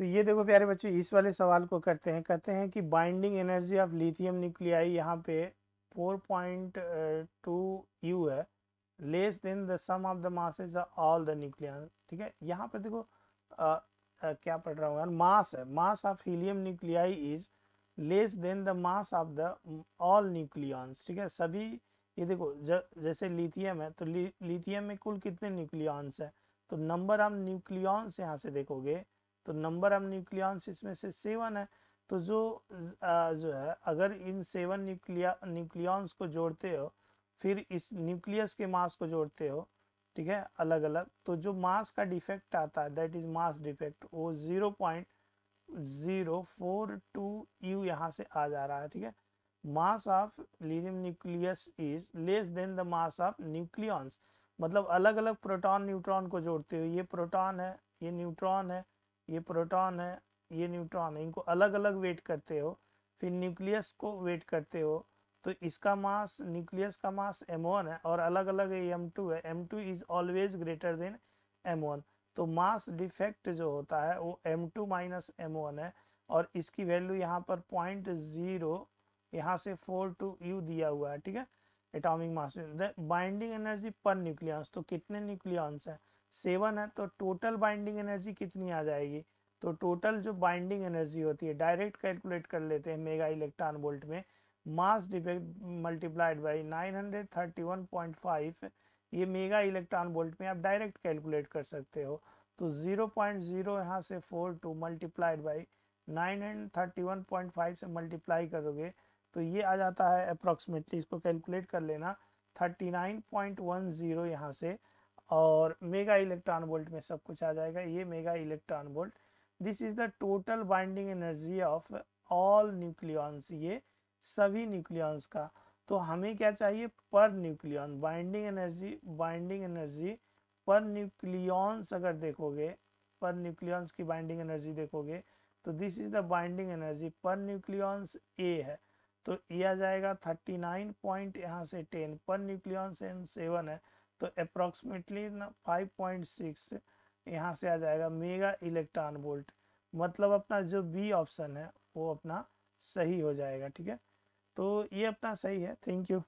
तो ये देखो प्यारे बच्चों इस वाले सवाल को करते हैं कहते हैं कि binding energy of lithium nuclei यहाँ पे 4.2 यू है less than the sum of the masses all the nuclei ठीक है यहाँ पे देखो आ, आ, क्या पढ़ रहा हूँ यार मास है mass of helium nuclei is less than the mass of the all nucleons ठीक है सभी ये देखो ज, जैसे लिथियम है तो लिथियम में कुल कितने न्यूक्लियॉन्स है तो नंबर ऑफ न्यूक्लियॉन्स यहाँ से देखोगे तो नंबर ऑफ न्यूक्लियॉन्स इसमें से सेवन है तो जो आ, जो है अगर इन सेवन न्यूक्लिया न्यूक्लियॉन्स को जोड़ते हो फिर इस न्यूक्लियस के मास को जोड़ते हो ठीक है अलग अलग तो जो मास का डिफेक्ट आता है दैट इज मास डिफेक्ट वो zero point zero four two u यहाँ से आ जा रहा है ठीक है mass of lithium nucleus is less than the mass of nucleons मतलब अलग अलग प्रोटॉन न्यूट्रॉन को जोड़ते हो ये प्रोटॉन है ये न्यूट्रॉन है ये प्रोटॉन है ये न्यूट्रॉन है इनको अलग अलग वेट करते हो फिर न्यूक्लियस को वेट करते हो तो इसका मास न्यूक्लियस का मास m1 है और अलग अलग एम टू है M two is always greater than m1 तो मास डिफेक्ट जो होता है वो m2 टू माइनस एम है और इसकी वैल्यू यहाँ पर पॉइंट जीरो यहाँ से फोर टू यू दिया हुआ है ठीक है atomic mass binding energy per nucleons तो कितने न्यूक्लियंस है सेवन है तो टोटल बाइंडिंग एनर्जी कितनी आ जाएगी तो टोटल जो बाइंडिंग एनर्जी होती है डायरेक्ट कैलकुलेट कर लेते हैं मेगा इलेक्ट्रॉन वोल्ट में मास डिफेक्ट मल्टीप्लाइड बाई 931.5 ये मेगा इलेक्ट्रॉन वोल्ट में आप डायरेक्ट कैलकुलेट कर सकते हो तो 0.0 यहाँ से टू मल्टीप्लाइड बाई 931.5 से मल्टीप्लाई करोगे तो ये आ जाता है अप्रॉक्सीमेटली इसको कैलकुलेट कर लेना 39.10 यहाँ से और मेगा इलेक्ट्रॉन वोल्ट में सब कुछ आ जाएगा ये mega electron volt this is the total binding energy of all nucleons ये सभी न्यूक्लियॉन्स का तो हमें क्या चाहिए per nucleon binding energy binding energy per nucleons अगर देखोगे पर न्यूक्लियॉन्स की बाइंडिंग एनर्जी देखोगे तो this is the binding energy per nucleons ए है तो ये e आ जाएगा 39 पॉइंट यहाँ से 10 पर न्यूक्लियन से सेवन है तो अप्रोक्सीमेटली फाइव पॉइंट सिक्स यहाँ से आ जाएगा मेगा इलेक्ट्रॉन वोल्ट मतलब अपना जो बी ऑप्शन है वो अपना सही हो जाएगा ठीक है तो ये अपना सही है थैंक यू